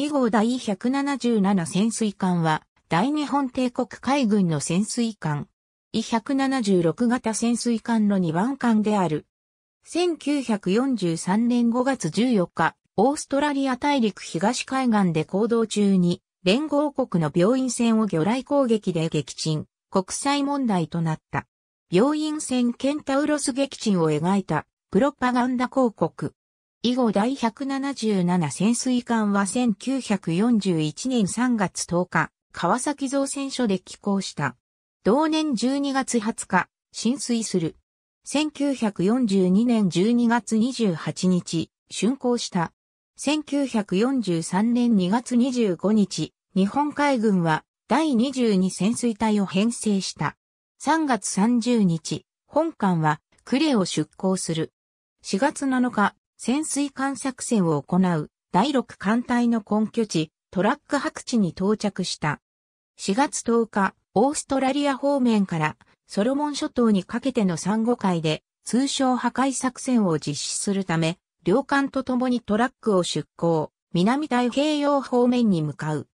以後第177潜水艦は、大日本帝国海軍の潜水艦。E 176型潜水艦の2番艦である。1943年5月14日、オーストラリア大陸東海岸で行動中に、連合国の病院船を魚雷攻撃で撃沈、国際問題となった。病院船ケンタウロス撃沈を描いた、プロパガンダ広告。以後第177潜水艦は1941年3月10日、川崎造船所で寄港した。同年12月20日、浸水する。1942年12月28日、竣工した。1943年2月25日、日本海軍は第22潜水隊を編成した。3月30日、本艦は呉を出港する。4月7日、潜水艦作戦を行う第6艦隊の根拠地、トラック白地に到着した。4月10日、オーストラリア方面からソロモン諸島にかけての珊瑚海で通称破壊作戦を実施するため、両艦と共にトラックを出港、南太平洋方面に向かう。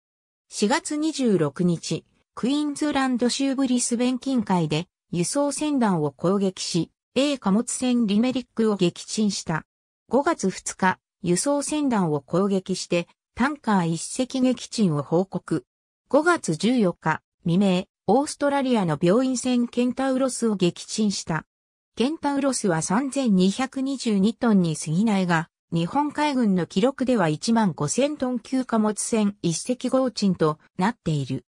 4月26日、クイーンズランド州ブリスベン近海で輸送船団を攻撃し、A 貨物船リメリックを撃沈した。5月2日、輸送船団を攻撃して、タンカー一隻撃沈を報告。5月14日、未明、オーストラリアの病院船ケンタウロスを撃沈した。ケンタウロスは3222トンに過ぎないが、日本海軍の記録では1万5000トン級貨物船一隻合沈となっている。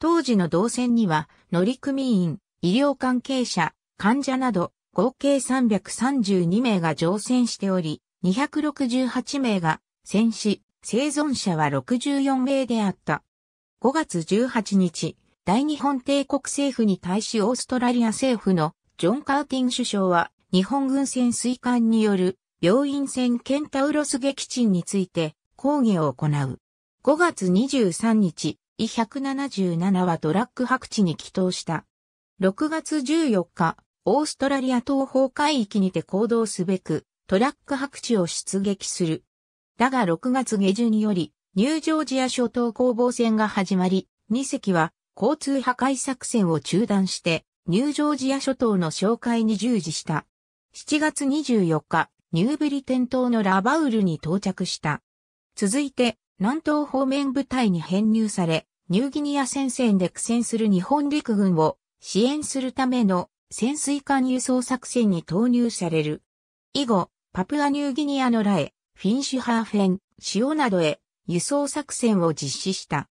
当時の同船には乗組員、医療関係者、患者など合計332名が乗船しており、268名が戦死、生存者は64名であった。5月18日、大日本帝国政府に対しオーストラリア政府のジョン・カーティン首相は日本軍船水艦による病院船ケンタウロス撃沈について抗議を行う。5月23日、E177 はドラッグ白地に帰投した。6月14日、オーストラリア東方海域にて行動すべく、トラック白地を出撃する。だが6月下旬により、ニュージョージア諸島攻防戦が始まり、2隻は交通破壊作戦を中断して、ニュージョージア諸島の紹介に従事した。7月24日、ニューブリテン島のラバウルに到着した。続いて、南東方面部隊に編入され、ニューギニア戦線で苦戦する日本陸軍を支援するための潜水艦輸送作戦に投入される。以後、パプアニューギニアのラエ、フィンシュハーフェン、塩などへ輸送作戦を実施した。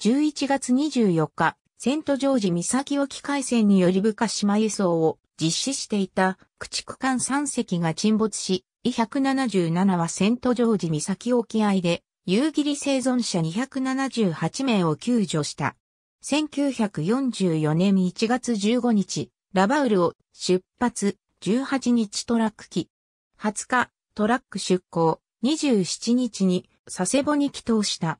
11月24日、セントジョージ岬沖海戦により深島輸送を実施していた駆逐艦3隻が沈没し、E177 はセントジョージ岬沖合で夕霧生存者278名を救助した。1944年1月15日、ラバウルを出発、18日トラック機。20日、トラック出港、27日に佐世保に帰島した。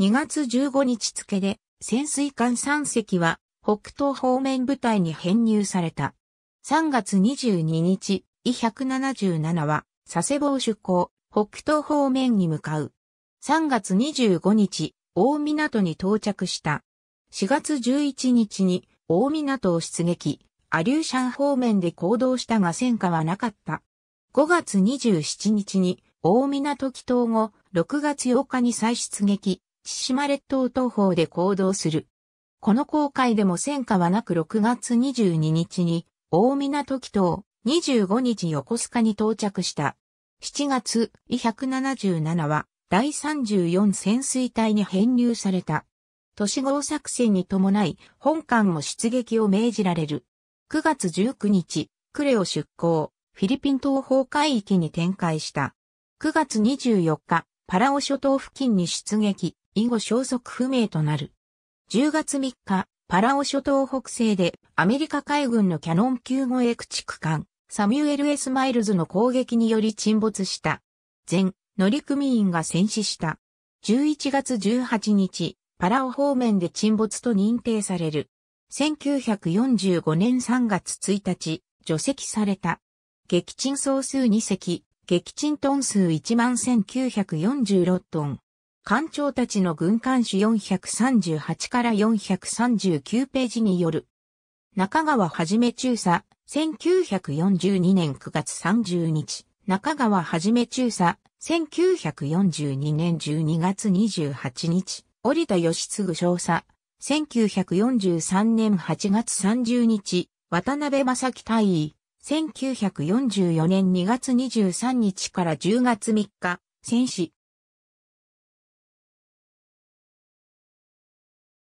2月15日付で潜水艦3隻は北東方面部隊に編入された。3月22日、e 177は佐世保を出港、北東方面に向かう。3月25日、大港に到着した。4月11日に大港を出撃。アリューシャン方面で行動したが戦果はなかった。5月27日に大港帰島後、6月8日に再出撃、千島列島東方で行動する。この航海でも戦果はなく6月22日に大港帰島、25日横須賀に到着した。7月、E177 は第34潜水隊に編入された。都市号作戦に伴い、本艦も出撃を命じられる。9月19日、クレを出港、フィリピン東方海域に展開した。9月24日、パラオ諸島付近に出撃、以後消息不明となる。10月3日、パラオ諸島北西でアメリカ海軍のキャノン級護衛駆逐艦、サミュエル・エスマイルズの攻撃により沈没した。全乗組員が戦死した。11月18日、パラオ方面で沈没と認定される。1945年3月1日、除籍された。撃沈総数2隻、撃沈トン数11,946トン。艦長たちの軍艦誌438から439ページによる。中川はじめ中佐、1942年9月30日。中川はじめ中佐、1942年12月28日。折田義継少佐、1943年8月30日、渡辺正樹大尉、1944年2月23日から10月3日、戦死。